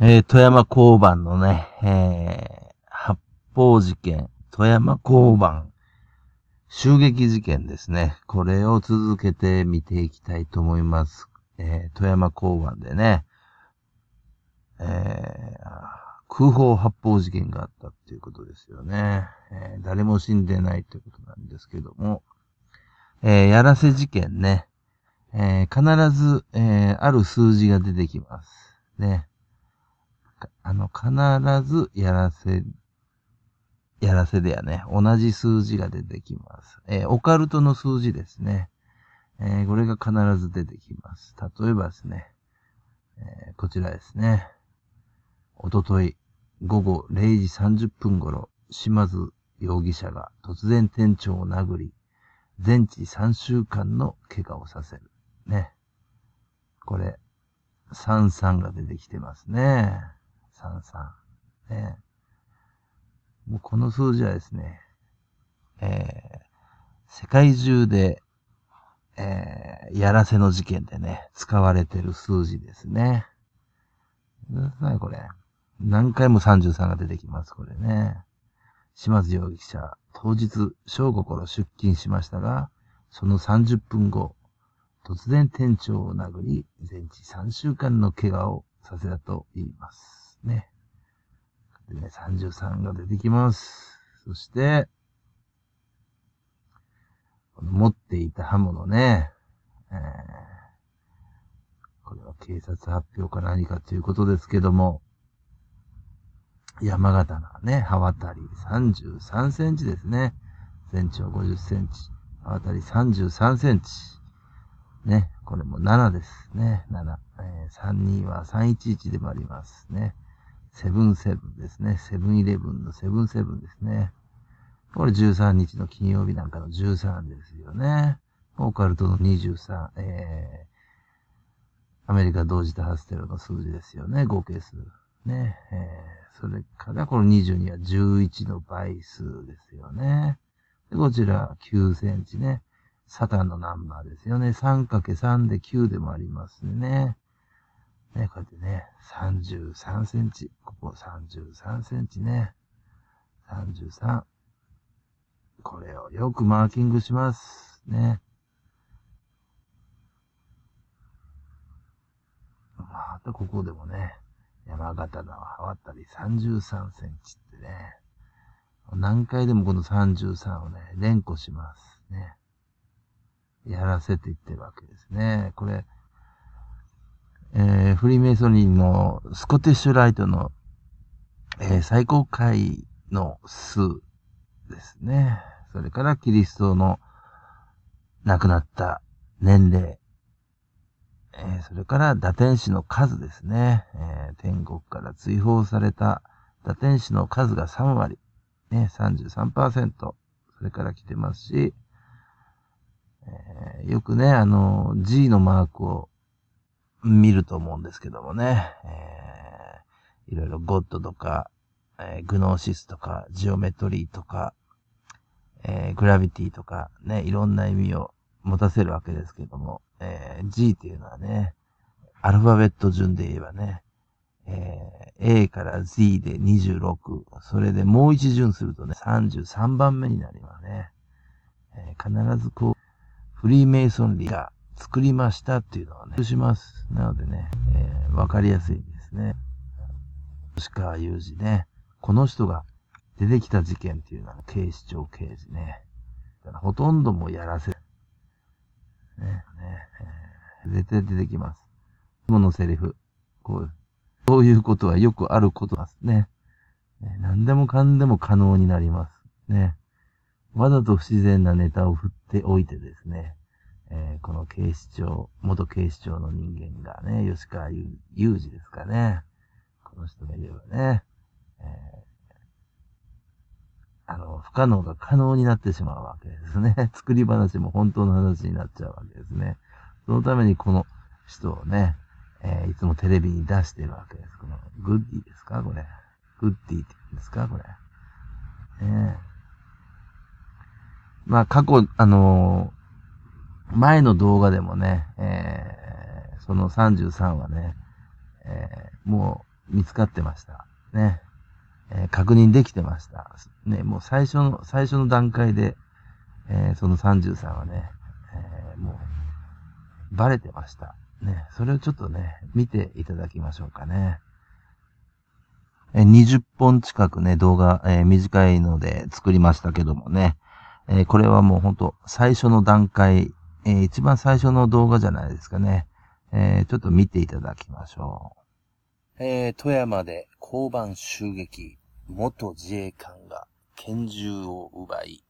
えー、富山交番のね、えー、発砲事件、富山交番、襲撃事件ですね。これを続けて見ていきたいと思います。えー、富山交番でね、え空砲発砲事件があったっていうことですよね。え誰も死んでないということなんですけども、えやらせ事件ね、え必ず、えある数字が出てきます。ね。あの、必ずやらせ、やらせでやね、同じ数字が出てきます。えー、オカルトの数字ですね。えー、これが必ず出てきます。例えばですね、えー、こちらですね。おととい、午後0時30分頃、島津容疑者が突然店長を殴り、全治3週間の怪我をさせる。ね。これ、33が出てきてますね。33。ねもうこの数字はですね、えー、世界中で、えー、やらせの事件でね、使われてる数字ですね。何これ。何回も33が出てきます、これね。島津容疑者、当日、正午頃出勤しましたが、その30分後、突然店長を殴り、全治3週間の怪我をさせたと言います。ね。で、ね、33が出てきます。そして、この持っていた刃物ね、えー、これは警察発表か何かということですけども、山形のね、刃渡り33センチですね。全長50センチ。刃渡り33センチ。ね、これも7ですね。7。えー、32は311でもありますね。セブンセブンですね。セブンイレブンのセブンセブンですね。これ13日の金曜日なんかの13ですよね。オカルトの23、えー、アメリカ同時多発テロの数字ですよね、合計数。ね、えー、それからこの22は11の倍数ですよね。でこちら9センチね、サタンのナンバーですよね。3×3 で9でもありますね。ね、こうやってね、33センチ。ここ33センチね。33。これをよくマーキングします。ね。またここでもね、山形のはったり33センチってね。何回でもこの33をね、連呼しますね。やらせていってるわけですね。これ、えー、フリーメイソニーのスコティッシュライトの、えー、最高階の数ですね。それからキリストの亡くなった年齢。えー、それから打天使の数ですね、え天国から追放された打天使の数が3割。ね、33%。それから来てますし、えよくね、あの、G のマークを見ると思うんですけどもね、えー、いろいろゴッドとか、えー、グノーシスとか、ジオメトリーとか、えー、グラビティとか、ね、いろんな意味を持たせるわけですけども、えー、G っていうのはね、アルファベット順で言えばね、えー、A から Z で26、それでもう一順するとね、33番目になりますね。えー、必ずこう、フリーメイソンリーが作りましたっていうのはね、します。なのでね、えー、わかりやすいですね。吉川祐二ね、この人が出てきた事件っていうのは、警視庁刑事ね。だからほとんどもやらせ、ね、ね、えー、絶対出てきます。このセリフ。こう、そういうことはよくあることですね。ね何でもかんでも可能になります。ね。わざと不自然なネタを振っておいてですね。えー、この警視庁、元警視庁の人間がね、吉川祐二ですかね。この人がいればね、えー、あの、不可能が可能になってしまうわけですね。作り話も本当の話になっちゃうわけですね。そのためにこの人をね、えー、いつもテレビに出してるわけです。この、グッディですかこれ。グッディって言うんですかこれ。ねえ。まあ、過去、あのー前の動画でもね、えー、その33はね、えー、もう見つかってました。ね。えー、確認できてました。ね、もう最初の、最初の段階で、えー、その33はね、えー、もう、バレてました。ね、それをちょっとね、見ていただきましょうかね。えー、20本近くね、動画、えー、短いので作りましたけどもね、えー、これはもうほんと最初の段階えー、一番最初の動画じゃないですかね。えー、ちょっと見ていただきましょう。えー、富山で交番襲撃、元自衛官が拳銃を奪い、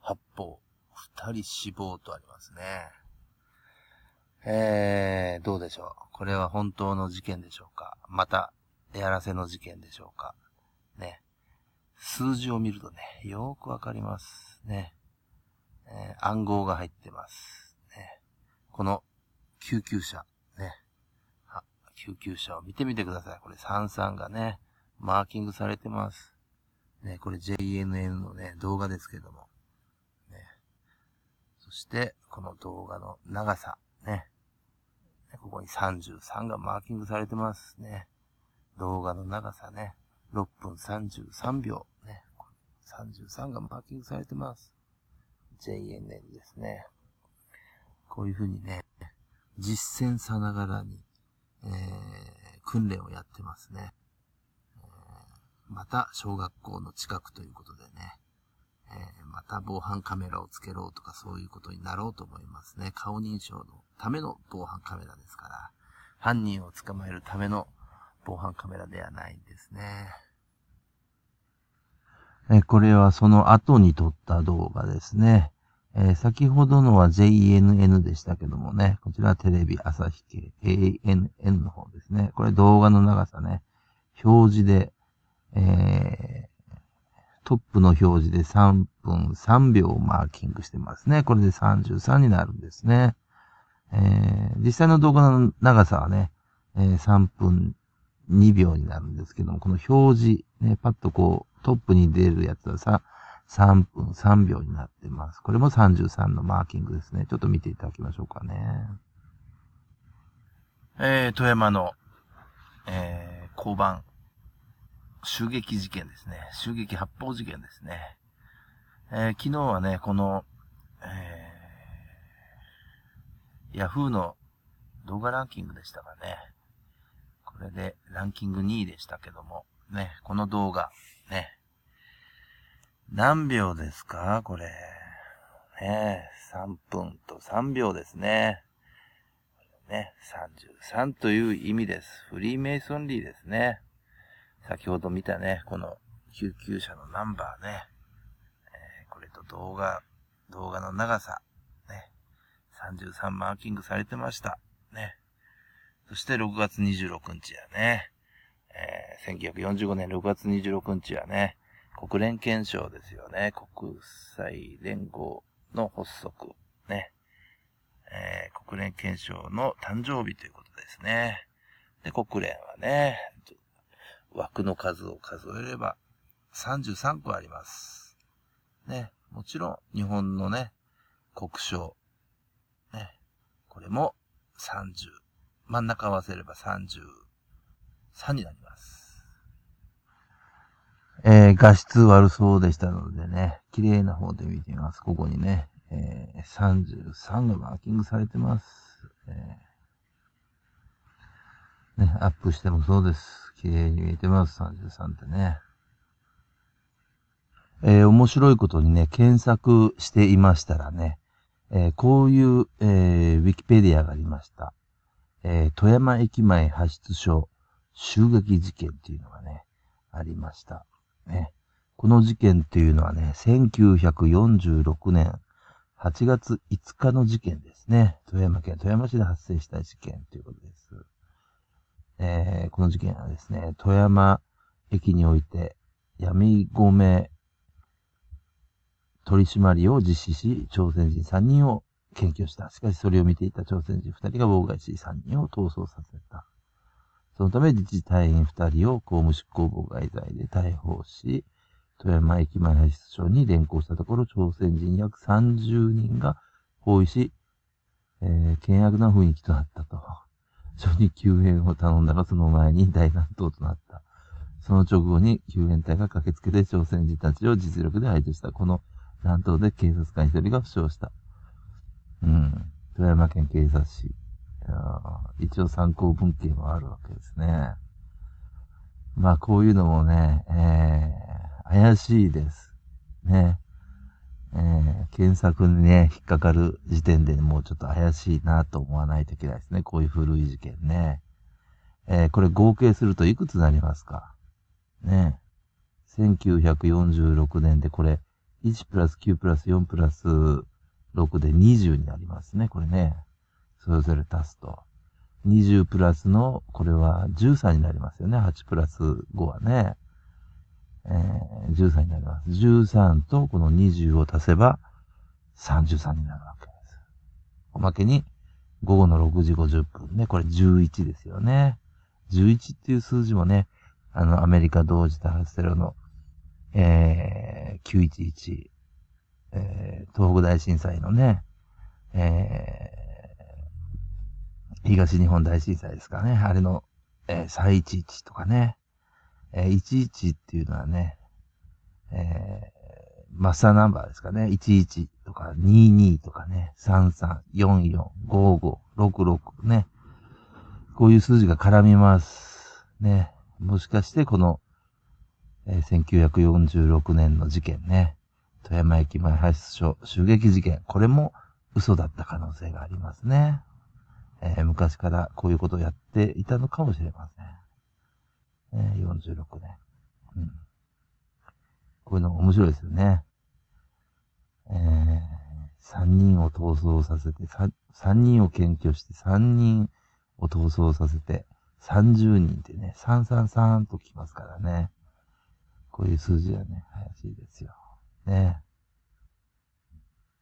発砲、二人死亡とありますね。えー、どうでしょう。これは本当の事件でしょうかまた、やらせの事件でしょうかね。数字を見るとね、よーくわかります。ね。えー、暗号が入ってます。この救急車、ね。救急車を見てみてください。これ33がね、マーキングされてます。ね、これ JNN のね、動画ですけども。ね。そして、この動画の長さ、ね。ここに33がマーキングされてますね。動画の長さね。6分33秒。ね。33がマーキングされてます。JNN ですね。こういうふうにね、実践さながらに、えー、訓練をやってますね。また、小学校の近くということでね、えー、また防犯カメラをつけろとかそういうことになろうと思いますね。顔認証のための防犯カメラですから、犯人を捕まえるための防犯カメラではないんですね。えこれはその後に撮った動画ですね。えー、先ほどのは JNN でしたけどもね、こちらはテレビ、朝日系、ANN の方ですね。これ動画の長さね、表示で、えー、トップの表示で3分3秒をマーキングしてますね。これで33になるんですね。えー、実際の動画の長さはね、えー、3分2秒になるんですけども、この表示、ね、パッとこう、トップに出るやつはさ、3分3秒になってます。これも33のマーキングですね。ちょっと見ていただきましょうかね。えー、富山の、えー、交番、襲撃事件ですね。襲撃発砲事件ですね。えー、昨日はね、この、えー、ヤフーの動画ランキングでしたかね。これでランキング2位でしたけども、ね、この動画、ね、何秒ですかこれ。ねえ、3分と3秒ですね。ね、33という意味です。フリーメイソンリーですね。先ほど見たね、この救急車のナンバーね。えー、これと動画、動画の長さ。ね。33マーキングされてました。ね。そして6月26日やね。えー、1945年6月26日はね、国連憲章ですよね。国際連合の発足。ね。えー、国連憲章の誕生日ということですね。で、国連はね、枠の数を数えれば33個あります。ね。もちろん、日本のね、国章。ね。これも30。真ん中合わせれば33になります。えー、画質悪そうでしたのでね、綺麗な方で見てみます。ここにね、えー、33がマーキングされてます。えー、ね、アップしてもそうです。綺麗に見えてます、33ってね。えー、面白いことにね、検索していましたらね、えー、こういう、えー、ウィキペディアがありました。え富山駅前発出所襲撃事件っていうのがね、ありました。ね、この事件っていうのはね、1946年8月5日の事件ですね。富山県富山市で発生した事件ということです。えー、この事件はですね、富山駅において闇ごめ取り締まりを実施し、朝鮮人3人を検挙した。しかしそれを見ていた朝鮮人2人が妨害し、3人を逃走させた。そのため自治隊員2人を公務執行妨害罪で逮捕し、富山駅前派出所に連行したところ、朝鮮人約30人が包囲し、えー、険悪な雰囲気となったと。初に救援を頼んだが、その前に大乱闘となった。その直後に救援隊が駆けつけて朝鮮人たちを実力で排除した。この乱闘で警察官一人が負傷した。うん。富山県警察市。一応参考文献はあるわけですね。まあ、こういうのもね、えー、怪しいです。ね。えー、検索にね、引っかかる時点でもうちょっと怪しいなと思わないといけないですね。こういう古い事件ね。えー、これ合計するといくつになりますかね。1946年でこれ、1プラス9プラス4プラス6で20になりますね、これね。それぞれ足すと。20プラスの、これは13になりますよね。8プラス5はね。えー、13になります。13とこの20を足せば33になるわけです。おまけに、午後の6時50分ね、これ11ですよね。11っていう数字もね、あの、アメリカ同時多発テロの、えー、911、えー、東北大震災のね、えー、東日本大震災ですかね。あれの、えー、311とかね。えー、11っていうのはね、えー、マスターナンバーですかね。11とか22とかね。33、44、55、66ね。こういう数字が絡みます。ね。もしかしてこの、えー、1946年の事件ね。富山駅前発出所襲撃事件。これも嘘だった可能性がありますね。えー、昔からこういうことをやっていたのかもしれません。えー、46年。うん。こういうの面白いですよね。えー、3人を逃走させて3、人を検挙して3人を逃走させて、30人ってね、333ときますからね。こういう数字はね、怪しいですよ。ね。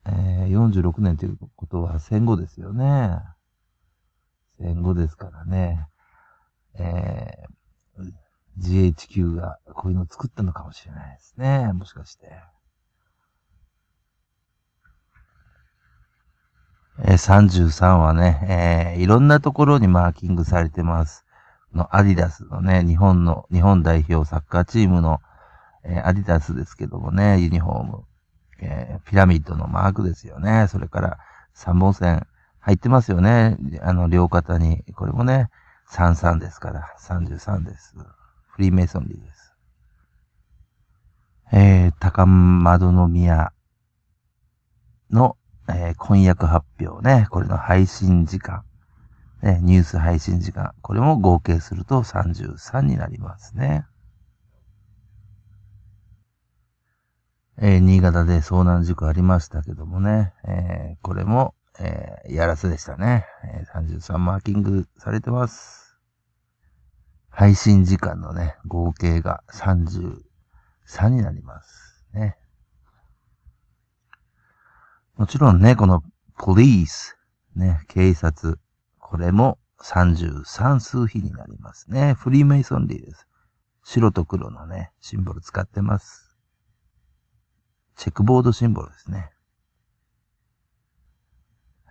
えー、46年ということは戦後ですよね。年後ですからね、えー、GHQ がこういうのを作ったのかもしれないですね。もしかして。えー、33はね、えー、いろんなところにマーキングされてます。のアディダスのね、日本の、日本代表サッカーチームの、えー、アディダスですけどもね、ユニフォーム、えー、ピラミッドのマークですよね。それから、三本線、入ってますよね。あの、両肩に。これもね、33ですから、33です。フリーメイソンリーです。えー、高窓宮の、えー、婚約発表ね。これの配信時間。ね、ニュース配信時間。これも合計すると33になりますね。えー、新潟で遭難事故ありましたけどもね。えー、これもえー、やらずでしたね。えー、33マーキングされてます。配信時間のね、合計が33になります。ね。もちろんね、この police、ね、警察、これも33数比になりますね。フリーメイソンリーです。白と黒のね、シンボル使ってます。チェックボードシンボルですね。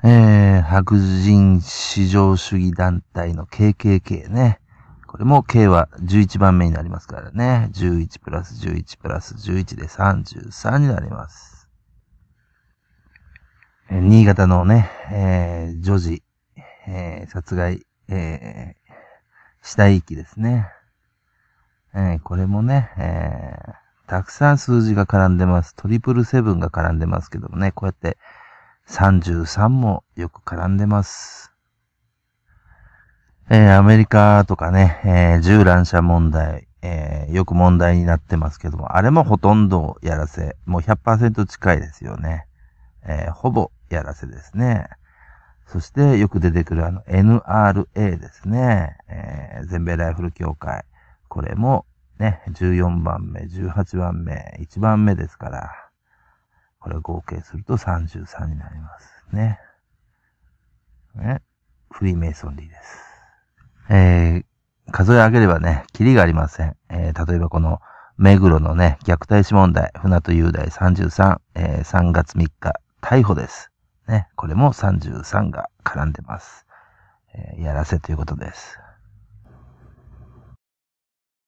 えー、白人至上主義団体の KKK ね。これも K は11番目になりますからね。11プラス11プラス11で33になります。えー、新潟のね、えー、女児、えー、殺害、えー、死体遺棄ですね。えー、これもね、えー、たくさん数字が絡んでます。トリプルセブンが絡んでますけどもね、こうやって、33もよく絡んでます。えー、アメリカとかね、えー、銃乱射問題、えー、よく問題になってますけども、あれもほとんどやらせ、もう100%近いですよね。えー、ほぼやらせですね。そしてよく出てくるあの NRA ですね。えー、全米ライフル協会。これもね、14番目、18番目、1番目ですから。これ合計すると33になりますね。ね。フリーメイソンリーです。えー、数え上げればね、キリがありません。えー、例えばこの、目黒のね、虐待死問題、船戸雄大33、えー、3月3日、逮捕です。ね、これも33が絡んでます。えー、やらせということです。